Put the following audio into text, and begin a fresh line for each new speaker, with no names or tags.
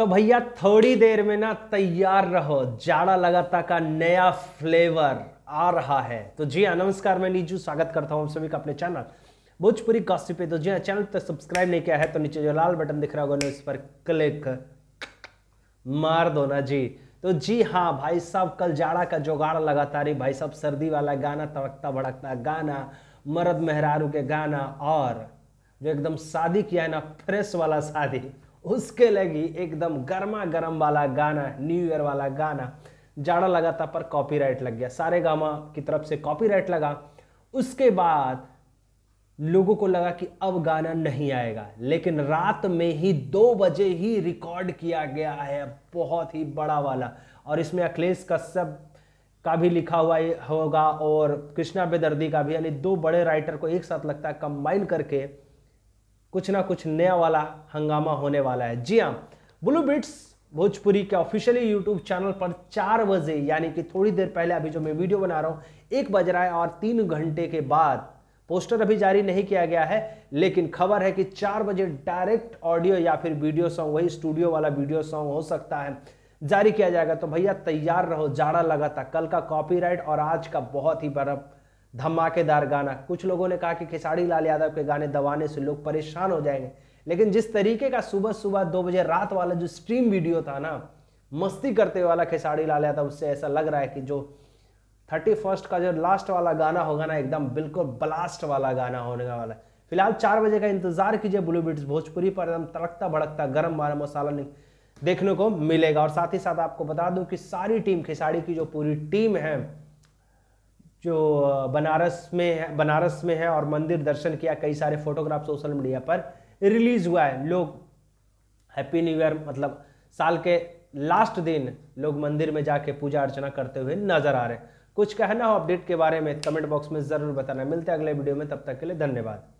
तो भैया थोड़ी देर में ना तैयार रहो जाड़ा लगाता का नया फ्लेवर आ रहा है तो जी हाँ नमस्कार मैं नीजू स्वागत करता हूं सभी का अपने चैनल भोजपुरी कॉस्टी पे तो जी हाँ, चैनल तो सब्सक्राइब नहीं किया है तो नीचे जो लाल बटन दिख रहा होगा ना इस पर क्लिक मार दो ना जी तो जी हाँ भाई साहब कल जाड़ा का जोगाड़ लगाता रही भाई साहब सर्दी वाला गाना तड़कता भड़कता गाना मरद मेहरारू के गाना और जो एकदम शादी किया है ना फ्रेश वाला शादी उसके लगी एकदम गर्मा गर्म वाला गाना न्यू ईयर वाला गाना जाड़ा लगा था पर कॉपीराइट लग गया सारे गामा की तरफ से कॉपीराइट लगा उसके बाद लोगों को लगा कि अब गाना नहीं आएगा लेकिन रात में ही दो बजे ही रिकॉर्ड किया गया है बहुत ही बड़ा वाला और इसमें अखिलेश कश्यप का भी लिखा हुआ होगा और कृष्णा बेदर्दी का भी यानी दो बड़े राइटर को एक साथ लगता है कंबाइन करके कुछ ना कुछ नया वाला हंगामा होने वाला है जी हाँ ब्लू बिट्स भोजपुरी के ऑफिशियली यूट्यूब चैनल पर चार बजे यानी कि थोड़ी देर पहले अभी जो मैं वीडियो बना रहा हूँ एक बज रहा है और तीन घंटे के बाद पोस्टर अभी जारी नहीं किया गया है लेकिन खबर है कि चार बजे डायरेक्ट ऑडियो या फिर वीडियो सॉन्ग वही स्टूडियो वाला वीडियो सॉन्ग हो सकता है जारी किया जाएगा तो भैया तैयार रहो जाड़ा लगा था कल का कॉपीराइट और आज का बहुत ही बड़ा धमाकेदार गाना कुछ लोगों ने कहा कि खेसारी लाल यादव के गाने दबाने से लोग परेशान हो जाएंगे लेकिन जिस तरीके का सुबह सुबह दो बजे रात वाला जो स्ट्रीम वीडियो था ना मस्ती करते वाला खेसारी लाल यादव उससे ऐसा लग रहा है कि जो थर्टी फर्स्ट का जो लास्ट वाला गाना होगा ना एकदम बिल्कुल ब्लास्ट वाला गाना होने वाला है फिलहाल चार बजे का इंतजार कीजिए ब्लू बीट्स भोजपुरी पर एकदम तड़कता भड़कता गर्म मारा मसाला देखने को मिलेगा और साथ ही साथ आपको बता दूं कि सारी टीम खेसारी की जो पूरी टीम है जो बनारस में है बनारस में है और मंदिर दर्शन किया कई सारे फोटोग्राफ सोशल मीडिया पर रिलीज हुआ है लोग हैप्पी न्यू ईयर मतलब साल के लास्ट दिन लोग मंदिर में जाके पूजा अर्चना करते हुए नजर आ रहे हैं कुछ कहना हो अपडेट के बारे में कमेंट बॉक्स में ज़रूर बताना मिलते हैं अगले वीडियो में तब तक के लिए धन्यवाद